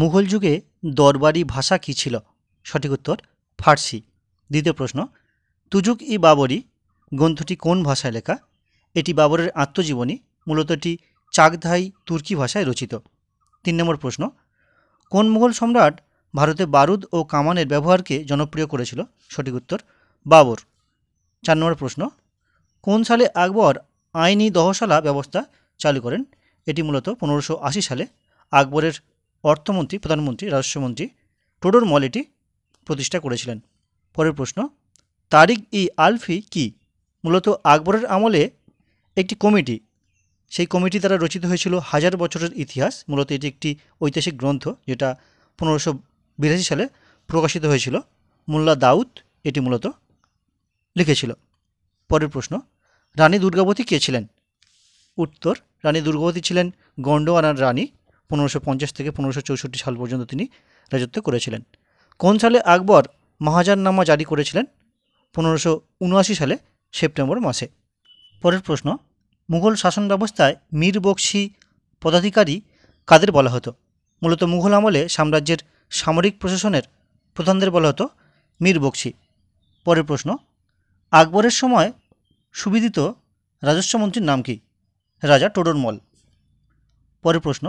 মুঘল যুগে দরবারি ভাষা কী ছিল সঠিক উত্তর ফার্সি দ্বিতীয় প্রশ্ন তুজুক ই বাবরি গ্রন্থটি কোন ভাষায় লেখা এটি বাবরের আত্মজীবনী মূলত এটি চাকধাই তুর্কি ভাষায় রচিত তিন নম্বর প্রশ্ন কোন মুঘল সম্রাট ভারতে বারুদ ও কামানের ব্যবহারকে জনপ্রিয় করেছিল সঠিক উত্তর বাবর চার নম্বর প্রশ্ন কোন সালে আকবর আইনি দহশালা ব্যবস্থা চালু করেন এটি মূলত পনেরোশো সালে আকবরের অর্থমন্ত্রী প্রধানমন্ত্রী রাষ্ট্রমন্ত্রী টোডোর মল এটি প্রতিষ্ঠা করেছিলেন পরের প্রশ্ন তারিক ই আলফি কি মূলত আকবরের আমলে একটি কমিটি সেই কমিটি দ্বারা রচিত হয়েছিল হাজার বছরের ইতিহাস মূলত এটি একটি ঐতিহাসিক গ্রন্থ যেটা পনেরোশো বিরাশি সালে প্রকাশিত হয়েছিল মোল্লা দাউদ এটি মূলত লিখেছিল পরের প্রশ্ন রানী দুর্গাবতী কে ছিলেন উত্তর রানী দুর্গাবতী ছিলেন গণ্ডওয়ানার রানী পনেরোশো থেকে পনেরোশো সাল পর্যন্ত তিনি রাজত্ব করেছিলেন কোন সালে আকবর নামা জারি করেছিলেন পনেরোশো সালে সেপ্টেম্বর মাসে পরের প্রশ্ন মুঘল শাসন ব্যবস্থায় মীর বক্সি পদাধিকারী কাদের বলা হতো মূলত মুঘল আমলে সাম্রাজ্যের সামরিক প্রশাসনের প্রধানদের বলা হতো মীর বক্সি পরের প্রশ্ন আকবরের সময় সুবিদিত রাজস্ব মন্ত্রীর নাম কি রাজা টোডরমল পরের প্রশ্ন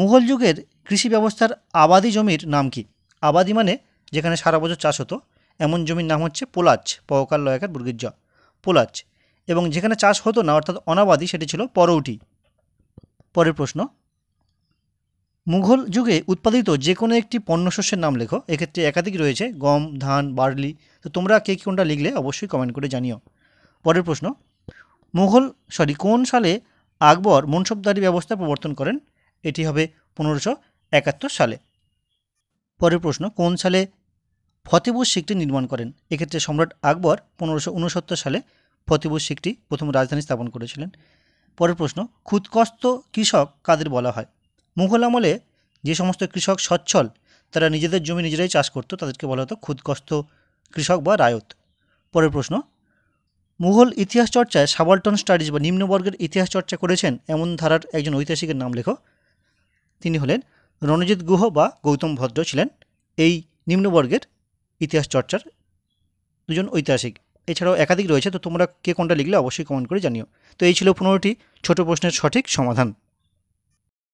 মুঘল যুগের কৃষি ব্যবস্থার আবাদি জমির নাম কি আবাদি মানে যেখানে সারা বছর চাষ হতো এমন জমির নাম হচ্ছে পোলাচ পকার লয়াকার বুর্গিজ পোলাচ এবং যেখানে চাষ হতো না অর্থাৎ অনাবাদি সেটি ছিল পরৌটি পরের প্রশ্ন মুঘল যুগে উৎপাদিত যে কোনো একটি পণ্যশস্যের নাম লেখো এক্ষেত্রে একাধিক রয়েছে গম ধান বার্লি তো তোমরা কে কোনটা লিখলে অবশ্যই কমেন্ট করে জানিও পরের প্রশ্ন মুঘল সরি কোন সালে আকবর মনসবদারি ব্যবস্থা প্রবর্তন করেন এটি হবে পনেরোশো একাত্তর সালে পরের প্রশ্ন কোন সালে ফতেপুর শিখটি নির্মাণ করেন এক্ষেত্রে সম্রাট আকবর পনেরোশো উনসত্তর সালে ফতেপুর শিখটি প্রথম রাজধানী স্থাপন করেছিলেন পরের প্রশ্ন ক্ষুদকস্ত কৃষক কাদের বলা হয় মুঘল আমলে যে সমস্ত কৃষক সচ্ছল তারা নিজেদের জমি নিজেরাই চাষ করত তাদেরকে বলা হতো ক্ষুদকস্ত কৃষক বা রায়ত পরের প্রশ্ন মুঘল ইতিহাস চর্চায় সাবাল্টন স্টাডিজ বা নিম্নবর্গের ইতিহাস চর্চা করেছেন এমন ধারার একজন ঐতিহাসিকের নাম লেখো তিনি হলেন রণজিৎ গুহ বা গৌতম ভদ্র ছিলেন এই নিম্নবর্গের ইতিহাস চর্চার দুজন ঐতিহাসিক এছাড়াও একাধিক রয়েছে তো তোমরা কে কোনটা লিখলে অবশ্যই কমেন্ট করে জানিও তো এই ছিল পনেরোটি ছোট প্রশ্নের সঠিক সমাধান